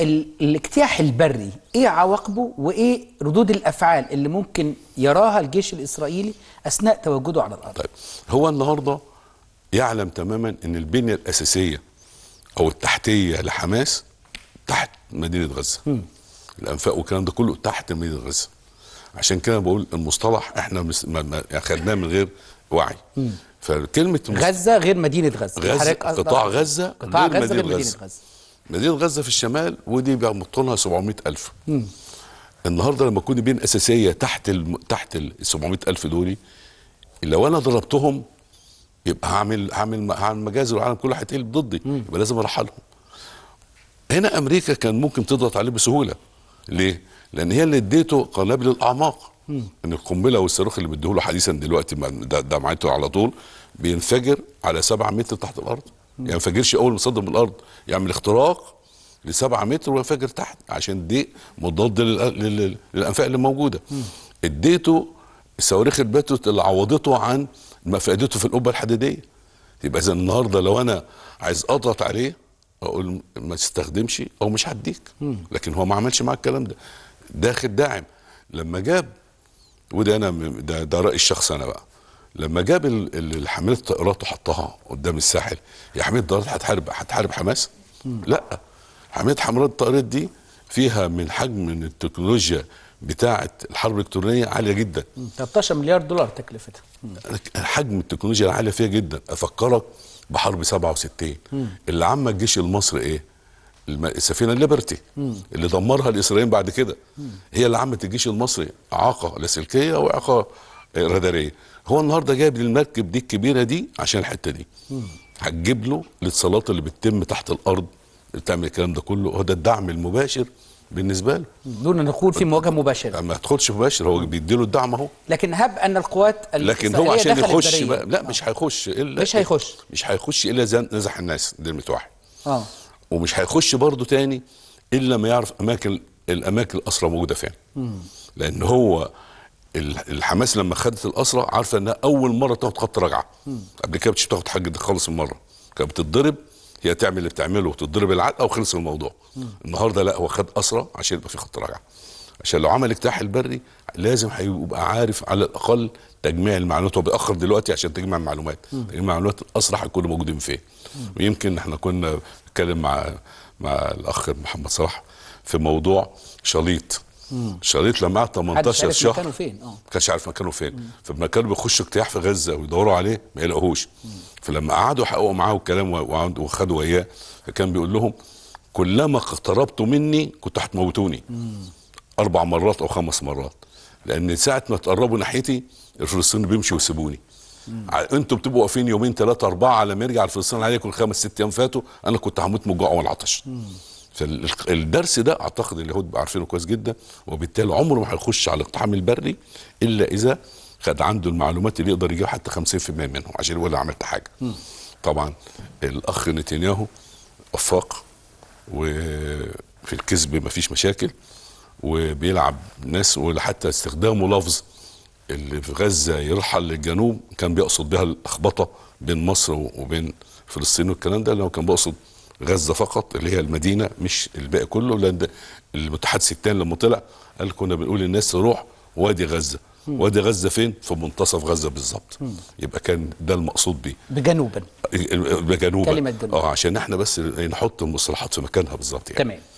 الاجتياح البري ايه عواقبه وايه ردود الافعال اللي ممكن يراها الجيش الاسرائيلي اثناء تواجده على الارض طيب هو النهارده يعلم تماما ان البنيه الاساسيه او التحتيه لحماس تحت مدينه غزه م. الانفاق والكلام ده كله تحت مدينه غزه عشان كده بقول المصطلح احنا مس... ما... ما... خدناه من غير وعي م. فكلمه غزه غير مدينه غزه غزه قطاع غزه قطاع غزه غير مدينه غزه, غزة. مدينه غزه في الشمال ودي بيمطنها 700000 النهارده لما تكون بين اساسيه تحت ال تحت ال 700000 دول لو انا ضربتهم يبقى هعمل هعمل هعمل مجازر والعالم كله هيتقلب ضدي يبقى لازم ارحلهم هنا امريكا كان ممكن تضغط عليه بسهوله ليه؟ لان هي اللي اديته قنابل الاعماق ان القنبله والصاروخ اللي بديهوله حديثا دلوقتي ده معناته على طول بينفجر على 7 متر تحت الارض يعني ما ينفجرش اول ما يصدم الارض يعمل اختراق ل 7 متر وينفجر تحت عشان دي مضاد للانفاق اللي موجوده اديته الصواريخ الباتوت اللي عوضته عن ما فائدته في القبه الحديديه يبقى اذا النهارده لو انا عايز اضغط عليه اقول ما تستخدمش او مش هديك لكن هو ما عملش معاك الكلام ده داخل داعم لما جاب وده انا ده, ده رايي الشخصي انا بقى لما جاب الحملات الطائرات وحطها قدام الساحل يا حمله الطائرات هتحارب هتحارب حماس؟ لا حمله حملات الطائرات دي فيها من حجم من التكنولوجيا بتاعه الحرب الالكترونيه عاليه جدا 13 مليار دولار تكلفتها حجم التكنولوجيا العاليه فيها جدا افكرك بحرب 67 اللي عمى الجيش المصري ايه؟ السفينه الليبرتي اللي دمرها الاسرائيليين بعد كده هي اللي عمت الجيش المصري اعاقه لاسلكيه واعاقه آه، راداريه هو النهارده جايب للمركب دي الكبيره دي عشان الحته دي هتجيب له الاتصالات اللي بتتم تحت الارض بتعمل الكلام ده كله هو ده الدعم المباشر بالنسبه له دون دخول في مواجهه مباشره ما تدخلش مباشر هو بيدي له الدعم اهو لكن هب ان القوات لكن هو عشان يخش بقى لا آه. مش هيخش الا مش هيخش مش هيخش الا نزح الناس دي واحد اه ومش هيخش برضه تاني الا ما يعرف اماكن الاماكن الاسرى موجوده فين لان هو الحماس لما خدت الاسرى عارفه انها اول مره تاخد خط رجعه قبل كده مش بتاخد حاجه خالص المره كانت بتتضرب هي تعمل اللي بتعمله وتتضرب العلقه وخلص الموضوع مم. النهارده لا هو خد اسرى عشان يبقى في خط رجعه عشان لو عمل اجتياح البري لازم هيبقى عارف على الاقل تجميع المعلومات هو بيأخر دلوقتي عشان تجمع المعلومات تجميع المعلومات الاسرى هيكونوا موجودين فين ويمكن احنا كنا بنتكلم مع مع الاخ محمد صلاح في موضوع شليط شريط لمعت 18 شهر مكانه فين اه كانش عارف مكانه فين كانوا بيخشوا اجتياح في غزه ويدوروا عليه ما يلاقوهوش فلما قعدوا حققوا معاه الكلام وخدوا اياه فكان بيقول لهم كلما اقتربتوا مني كنتوا هتموتوني اربع مرات او خمس مرات لان ساعه ما تقربوا ناحيتي الفلسطينيين بيمشوا ويسيبوني انتوا بتبقوا واقفين يومين ثلاثه اربعه على ما يرجع الفلسطينيين عليكم خمس ست ايام فاتوا انا كنت هموت من الجوع والعطش فالدرس ده اعتقد اليهود عارفينه كويس جدا وبالتالي عمره ما هيخش على الاقتحام البري الا اذا خد عنده المعلومات اللي يقدر يجيب حتى 50% منهم عشان يقول عملت حاجه طبعا الاخ نتنياهو افاق وفي الكذب ما فيش مشاكل وبيلعب ناس وحتى استخدامه لفظ اللي في غزه يرحل للجنوب كان بيقصد بها اللخبطه بين مصر وبين فلسطين والكلام ده لو كان بيقصد غزه فقط اللي هي المدينه مش الباقي كله لان المتحدث الثاني لما طلع قال كنا بنقول للناس روح وادي غزه وادي غزه فين؟ في منتصف غزه بالظبط يبقى كان ده المقصود بيه بجنوبا بجنوبا كلمه جنوبا اه عشان احنا بس نحط المصطلحات في مكانها بالظبط يعني تمام